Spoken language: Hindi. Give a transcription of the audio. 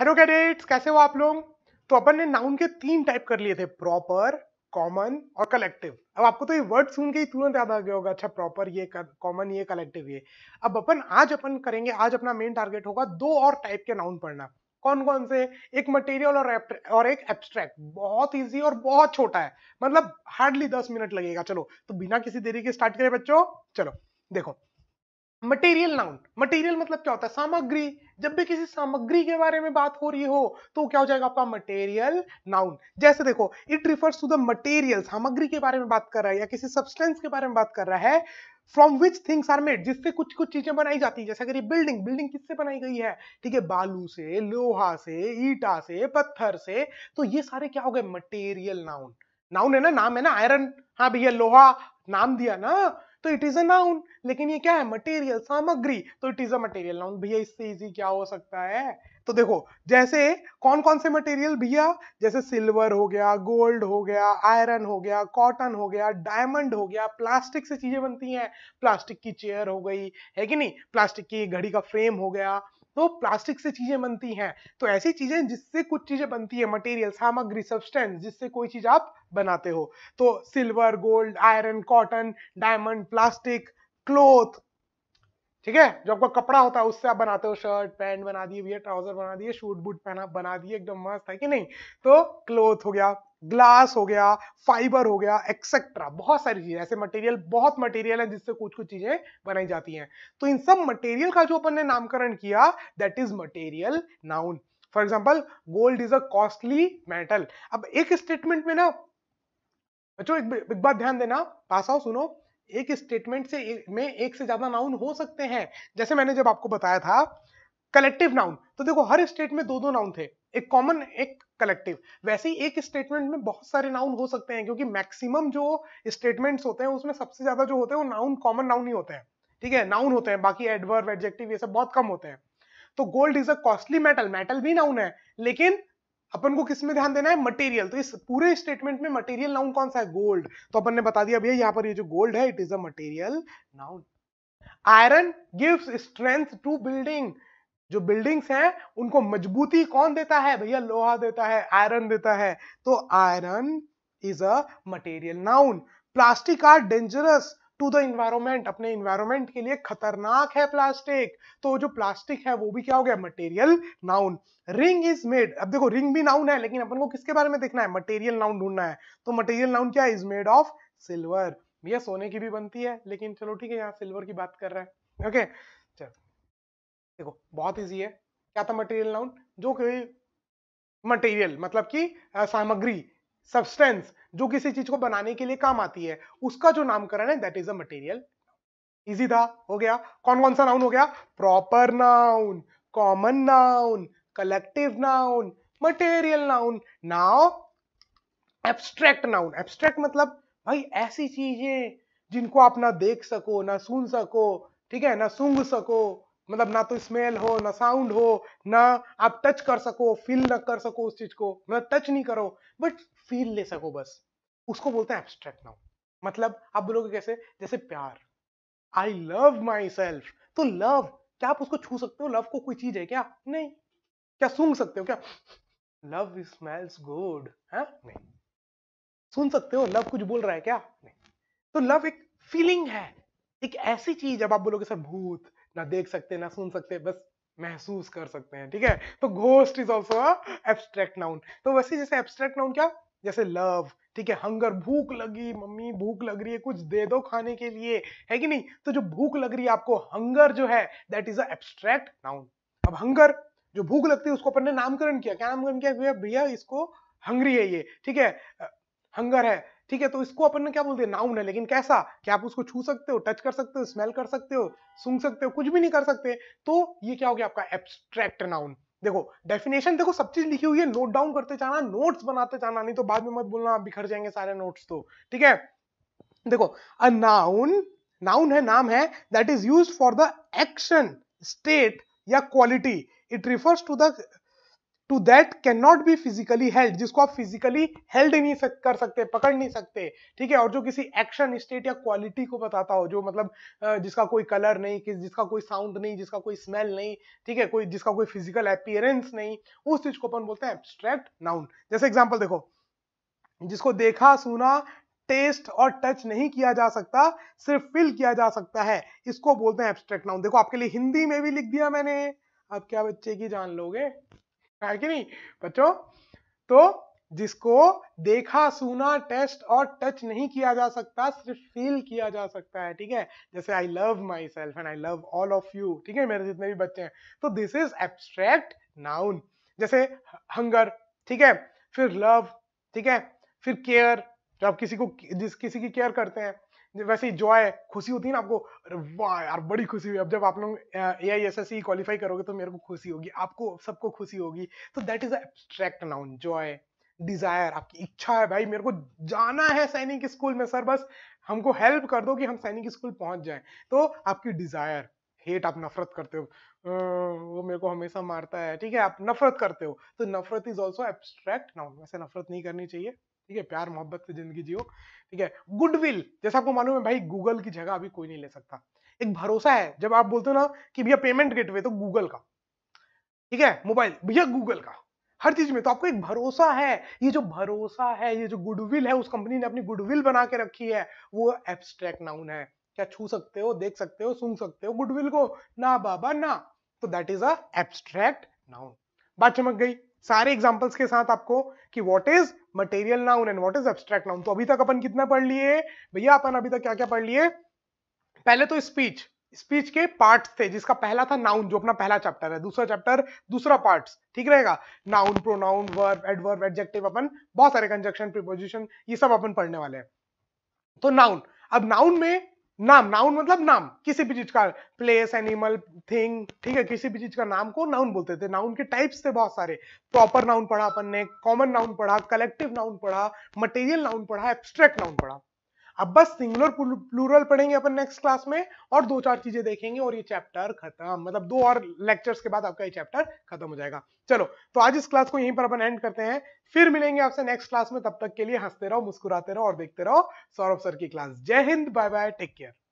हेलो कैडेट्स कैसे हो आप लोग तो अपन ने नाउन के तीन टाइप कर लिए थे प्रॉपर कॉमन और कलेक्टिव अब आपको तो ये वर्ड सुन के ही तुरंत याद आ गया होगा अच्छा प्रॉपर ये कॉमन ये कलेक्टिव ये अब अपन आज अपन करेंगे आज अपना मेन टारगेट होगा दो और टाइप के नाउन पढ़ना कौन कौन से एक मटेरियल और और एक एब्स्ट्रैक्ट बहुत इजी और बहुत छोटा है मतलब हार्डली दस मिनट लगेगा चलो तो बिना किसी देरी के स्टार्ट करें बच्चों चलो देखो मटेरियल नाउन मटेरियल मतलब क्या होता है सामग्री जब भी किसी सामग्री के बारे में बात हो रही हो तो क्या हो जाएगा आपका मटेरियल नाउन जैसे देखो it refers to the material सामग्री के बारे में बात कर रहा है या किसी सब्सटेंस के बारे में बात कर रहा है from which things are made जिससे कुछ कुछ चीजें बनाई जाती है जैसे अगर ये बिल्डिंग बिल्डिंग किससे बनाई गई है ठीक है बालू से लोहा से ईटा से पत्थर से तो ये सारे क्या हो गए मटेरियल नाउन नाउन है ना नाम है ना आयरन हाँ भैया लोहा नाम दिया ना तो इट इज अ नाउन लेकिन ये क्या है मटेरियल सामग्री तो it is a material noun भैया इससे इजी क्या हो सकता है तो देखो जैसे कौन कौन से मटेरियल भैया जैसे सिल्वर हो गया गोल्ड हो गया आयरन हो गया कॉटन हो गया डायमंड हो गया प्लास्टिक से चीजें बनती हैं प्लास्टिक की चेयर हो गई है कि नहीं प्लास्टिक की घड़ी का फ्रेम हो गया तो प्लास्टिक से चीजें बनती हैं तो ऐसी चीजें जिससे कुछ चीजें बनती है मटेरियल सामग्री सब्सटेंस जिससे कोई चीज आप बनाते हो तो silver gold iron cotton diamond plastic cloth ठीक है जो आपका कपड़ा होता है उससे आप बनाते हो शर्ट पैंट बना दिए भैया ट्राउजर बना दिए शूट बूट पहना बना दिए एकदम मस्त है कि नहीं तो क्लोथ हो गया ग्लास हो गया फाइबर हो गया एक्सेट्रा बहुत सारी चीजें ऐसे मटेरियल बहुत मटेरियल है जिससे कुछ कुछ चीजें बनाई जाती हैं तो इन सब मटेरियल का जो अपन ने नामकरण किया that is material noun for example gold is a costly metal अब एक स्टेटमेंट में ना बच्चों एक, एक बात ध्यान देना पास आओ सुनो एक स्टेटमेंट से में एक से ज्यादा नाउन हो सकते हैं जैसे मैंने जब आपको बताया था कलेक्टिव नाउन तो देखो हर स्टेट में दो दो नाउन थे एक कॉमन एक कलेक्टिव वैसे ही एक स्टेटमेंट में बहुत सारे नाउन हो सकते हैं क्योंकि मैक्सिमम जो स्टेटमेंट्स होते हैं उसमें सबसे ज्यादा जो होते हैं वो नाउन कॉमन नाउन ही होते हैं ठीक है नाउन होते हैं बाकी एडवर्ब एडजेक्टिव ये सब बहुत कम होते हैं तो gold is a costly metal metal भी नाउन है लेकिन अपन को किस में ध्यान देना है मटेरियल तो इस पूरे स्टेटमेंट में मटेरियल नाउन कौन सा है गोल्ड तो अपन ने बता दिया भैया यहाँ पर ये जो गोल्ड है it is a material noun iron gives strength to building जो बिल्डिंग्स हैं उनको मजबूती कौन देता है भैया लोहा देता है आयरन देता है तो iron is a material noun plastic are dangerous to the environment अपने इन्वायरमेंट के लिए खतरनाक है प्लास्टिक तो जो प्लास्टिक है वो भी क्या हो गया material noun ring is made अब देखो रिंग भी नाउन है लेकिन अपन को किसके बारे में देखना है मटेरियल नाउन ढूंढना है तो मटेरियल नाउन क्या इज मेड ऑफ सिल्वर भैया सोने की भी बनती है लेकिन चलो ठीक है यहाँ सिल्वर की बात कर रहे हैं ओके चल देखो बहुत ईजी है क्या था मटेरियल नाउन जो कि मटेरियल मतलब कि सामग्री सब्सटेंस जो किसी चीज को बनाने के लिए काम आती है उसका जो नामकरण है that is a material easy था हो गया कौन कौन सा नाउन हो गया proper noun common noun collective noun material noun now abstract noun abstract मतलब भाई ऐसी चीजें जिनको आप ना देख सको ना सुन सको ठीक है ना सूंघ सको मतलब ना तो स्मेल हो ना साउंड हो ना आप टच कर सको फील ना कर सको उस चीज को मतलब टच नहीं करो बट फील ले सको बस उसको बोलते हैं एब्स्ट्रैक्ट नाउन मतलब आप बोलोगे कैसे जैसे प्यार आई लव माई सेल्फ तो लव क्या आप उसको छू सकते हो लव को कोई चीज है क्या नहीं क्या सुन सकते हो क्या लव स्मेल्स गुड है नहीं सुन सकते हो लव कुछ बोल रहा है क्या नहीं तो लव एक फीलिंग है एक ऐसी चीज जब आप बोलोगे सर भूत ना देख सकते ना सुन सकते बस महसूस कर सकते हैं ठीक है तो ghost is also abstract noun तो वैसे जैसे एब्स्ट्रैक्ट नाउन क्या जैसे लव ठीक है हंगर भूख लगी मम्मी भूख लग रही है कुछ दे दो खाने के लिए है कि नहीं तो जो भूख लग रही है आपको हंगर जो है दैट इज एब्स्ट्रैक्ट नाउन अब हंगर जो भूख लगती है उसको अपन ने नामकरण किया क्या नामकरण किया भैया भैया इसको हंगरी है ये ठीक है हंगर है ठीक है तो इसको अपन ने क्या बोलते हैं नाउन है लेकिन कैसा कि आप उसको छू सकते हो टच कर सकते हो स्मेल कर सकते हो सूंघ सकते हो कुछ भी नहीं कर सकते तो ये क्या हो गया आपका एब्स्ट्रैक्ट नाउन देखो डेफिनेशन देखो सब चीज लिखी हुई है नोट डाउन करते जाना नोट्स बनाते जाना नहीं तो बाद में मत बोलना आप बिखर जाएंगे सारे नोट्स तो ठीक है देखो अ नाउन नाउन है नाम है that is use for the action state या quality it refers to the to that can not be physically held जिसको आप फिजिकली हेल्ड नहीं सक, कर सकते पकड़ नहीं सकते ठीक है और जो किसी एक्शन स्टेट या क्वालिटी को बताता हो जो मतलब जिसका कोई कलर नहीं किस जिसका कोई साउंड नहीं जिसका कोई स्मेल नहीं ठीक है कोई जिसका कोई फिजिकल अपियरेंस नहीं उस चीज को अपन बोलते हैं एब्स्ट्रैक्ट नाउन जैसे एग्जाम्पल देखो जिसको देखा सुना टेस्ट और टच नहीं किया जा सकता सिर्फ फील किया जा सकता है इसको बोलते हैं एब्स्ट्रैक्ट नाउन देखो आपके लिए हिंदी में भी लिख दिया मैंने अब क्या बच्चे की जान लोगे है कि नहीं बच्चों तो जिसको देखा सुना टेस्ट और टच नहीं किया जा सकता सिर्फ फील किया जा सकता है ठीक है जैसे I love myself and I love all of you ठीक है मेरे जितने भी बच्चे हैं तो दिस इज एब्स्ट्रैक्ट नाउन जैसे हंगर ठीक है फिर लव ठीक है फिर केयर जो आप किसी को जिस किसी की केयर करते हैं वैसे जॉय खुशी होती है ना आपको अरे वाह यार बड़ी खुशी हुई अब जब आप लोग A I S S C qualify करोगे तो मेरे को खुशी होगी आपको सबको खुशी होगी तो that is abstract noun joy desire आपकी इच्छा है भाई मेरे को जाना है सैनिक स्कूल में सर बस हमको हेल्प कर दो कि हम सैनिक स्कूल पहुंच जाए तो आपकी डिजायर हेट आप नफरत करते हो वो मेरे को हमेशा मारता है ठीक है आप नफरत करते हो तो नफरत इज ऑल्सो एब्स्ट्रैक्ट नाउन वैसे नफरत नहीं करनी चाहिए ठीक है प्यार मोहब्बत से जिंदगी जियो ठीक है गुडविल जैसा आपको मालूम है भाई गूगल की जगह अभी कोई नहीं ले सकता एक भरोसा है जब आप बोलते हो ना कि भैया पेमेंट गेटवे तो गूगल का ठीक है मोबाइल भैया गूगल का हर चीज में तो आपको एक भरोसा है ये जो भरोसा है ये जो गुडविल है उस कंपनी ने अपनी गुडविल बना के रखी है वो एब्स्ट्रैक्ट नाउन है क्या छू सकते हो देख सकते हो सुन सकते हो गुडविल को ना बाबा ना तो दैट इज अब्स्ट्रैक्ट नाउन बात चमक गई सारे एग्जाम्पल्स के साथ आपको कि what is material noun and what is abstract noun तो अभी तक अपन कितना पढ़ लिए भैया अपन अभी तक क्या क्या पढ़ लिए पहले तो स्पीच स्पीच के पार्ट्स थे जिसका पहला था नाउन जो अपना पहला चैप्टर है दूसरा चैप्टर दूसरा पार्ट्स ठीक रहेगा noun pronoun verb adverb adjective अपन बहुत सारे कंजक्शन प्रिपोजिशन ये सब अपन पढ़ने वाले हैं तो नाउन अब नाउन में नाम नाउन मतलब नाम किसी भी चीज का प्लेस एनिमल थिंग ठीक है किसी भी चीज का नाम को नाउन बोलते थे नाउन के टाइप्स थे बहुत सारे प्रॉपर नाउन पढ़ा अपन ने कॉमन नाउन पढ़ा कलेक्टिव नाउन पढ़ा मटेरियल नाउन पढ़ा एब्स्ट्रैक्ट नाउन पढ़ा अब बस सिंगुलर प्लूरल पढ़ेंगे अपन नेक्स्ट क्लास में और दो चार चीजें देखेंगे और ये चैप्टर खत्म मतलब दो और लेक्चर्स के बाद आपका ये चैप्टर खत्म हो जाएगा चलो तो आज इस क्लास को यहीं पर अपन एंड करते हैं फिर मिलेंगे आपसे नेक्स्ट क्लास में तब तक के लिए हंसते रहो मुस्कुराते रहो और देखते रहो सौरभ सर की क्लास जय हिंद बाय बाय टेक केयर